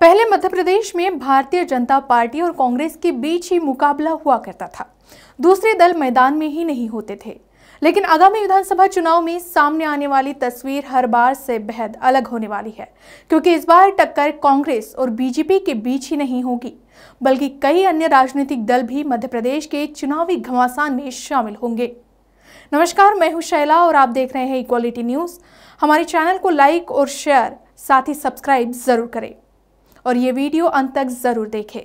पहले मध्य प्रदेश में भारतीय जनता पार्टी और कांग्रेस के बीच ही मुकाबला हुआ करता था दूसरे दल मैदान में ही नहीं होते थे लेकिन आगामी विधानसभा चुनाव में सामने आने वाली तस्वीर हर बार से बेहद अलग होने वाली है क्योंकि इस बार टक्कर कांग्रेस और बीजेपी के बीच ही नहीं होगी बल्कि कई अन्य राजनीतिक दल भी मध्य प्रदेश के चुनावी घमासान में शामिल होंगे नमस्कार मैं हूं शैला और आप देख रहे हैं इक्वालिटी न्यूज़ हमारे चैनल को लाइक और शेयर साथ ही सब्सक्राइब ज़रूर करें और ये वीडियो अंत तक ज़रूर देखें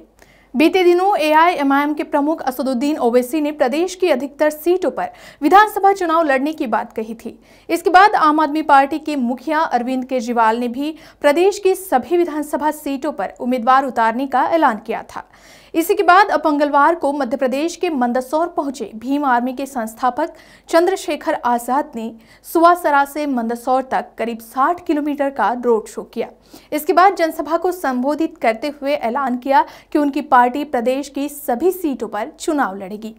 बीते दिनों एआईएमआईएम के प्रमुख असदुद्दीन ओवैसी ने प्रदेश की अधिकतर सीटों पर विधानसभा चुनाव लड़ने की बात कही थी इसके बाद आम आदमी पार्टी के मुखिया अरविंद केजरीवाल ने भी प्रदेश की सभी विधानसभा सीटों पर उम्मीदवार उतारने का ऐलान किया था इसी के बाद अब मंगलवार को मध्य प्रदेश के मंदसौर पहुंचे भीम आर्मी के संस्थापक चंद्रशेखर आजाद ने सुवासरा से मंदसौर तक करीब 60 किलोमीटर का रोड शो किया इसके बाद जनसभा को संबोधित करते हुए ऐलान किया कि उनकी पार्टी पार्टी प्रदेश की सभी सीटों पर चुनाव लड़ेगी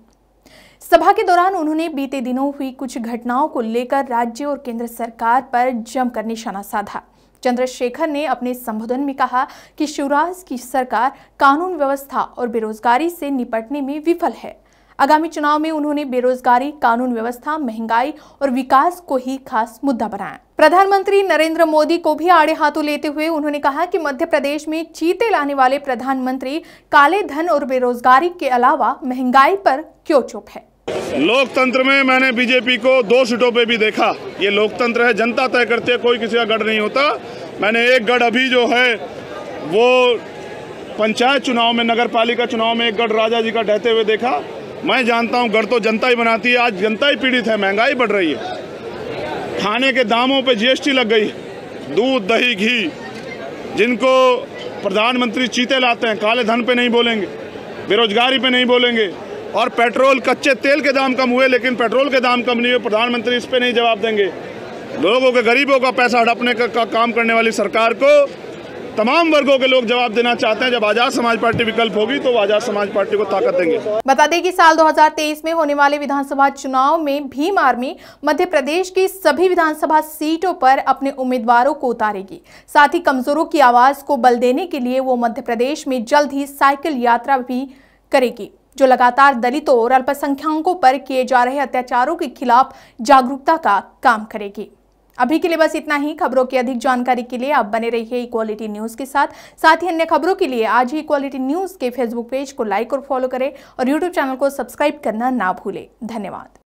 सभा के दौरान उन्होंने बीते दिनों हुई कुछ घटनाओं को लेकर राज्य और केंद्र सरकार पर जमकर निशाना साधा चंद्रशेखर ने अपने संबोधन में कहा कि शिवराज की सरकार कानून व्यवस्था और बेरोजगारी से निपटने में विफल है आगामी चुनाव में उन्होंने बेरोजगारी कानून व्यवस्था महंगाई और विकास को ही खास मुद्दा बनाया प्रधानमंत्री नरेंद्र मोदी को भी आड़े हाथों लेते हुए उन्होंने कहा कि मध्य प्रदेश में चीते लाने वाले प्रधानमंत्री काले धन और बेरोजगारी के अलावा महंगाई पर क्यों चुप है लोकतंत्र में मैंने बीजेपी को दो सीटों पे भी देखा ये लोकतंत्र है जनता तय करती है कोई किसी का गढ़ नहीं होता मैंने एक गढ़ अभी जो है वो पंचायत चुनाव में नगर पालिका चुनाव में एक गढ़ राजा जी का ढहते हुए देखा मैं जानता हूँ गढ़ तो जनता ही बनाती है आज जनता ही पीड़ित है महंगाई बढ़ रही है खाने के दामों पर जीएसटी लग गई दूध दही घी जिनको प्रधानमंत्री चीते लाते हैं काले धन पे नहीं बोलेंगे बेरोजगारी पे नहीं बोलेंगे और पेट्रोल कच्चे तेल के दाम कम हुए लेकिन पेट्रोल के दाम कम नहीं हुए प्रधानमंत्री इस पर नहीं जवाब देंगे लोगों के गरीबों का पैसा हड़पने का, का काम करने वाली सरकार को तमाम वर्गों के लोग जवाब देना चाहते हैं जब आजाद समाज पार्टी विकल्प होगी तो आजाद समाज पार्टी को ताकत देंगे बता दें कि साल 2023 में होने वाले विधानसभा चुनाव में भीम आर्मी मध्य प्रदेश की सभी विधानसभा सीटों पर अपने उम्मीदवारों को उतारेगी साथ ही कमजोरों की आवाज को बल देने के लिए वो मध्य प्रदेश में जल्द ही साइकिल यात्रा भी करेगी जो लगातार दलितों और अल्पसंख्यकों पर किए जा रहे अत्याचारों के खिलाफ जागरूकता का काम करेगी अभी के लिए बस इतना ही खबरों की अधिक जानकारी के लिए आप बने रहिए इक्वालिटी न्यूज़ के साथ साथ ही अन्य खबरों के लिए आज ही इक्वालिटी न्यूज़ के फेसबुक पेज को लाइक और फॉलो करें और यूट्यूब चैनल को सब्सक्राइब करना ना भूलें धन्यवाद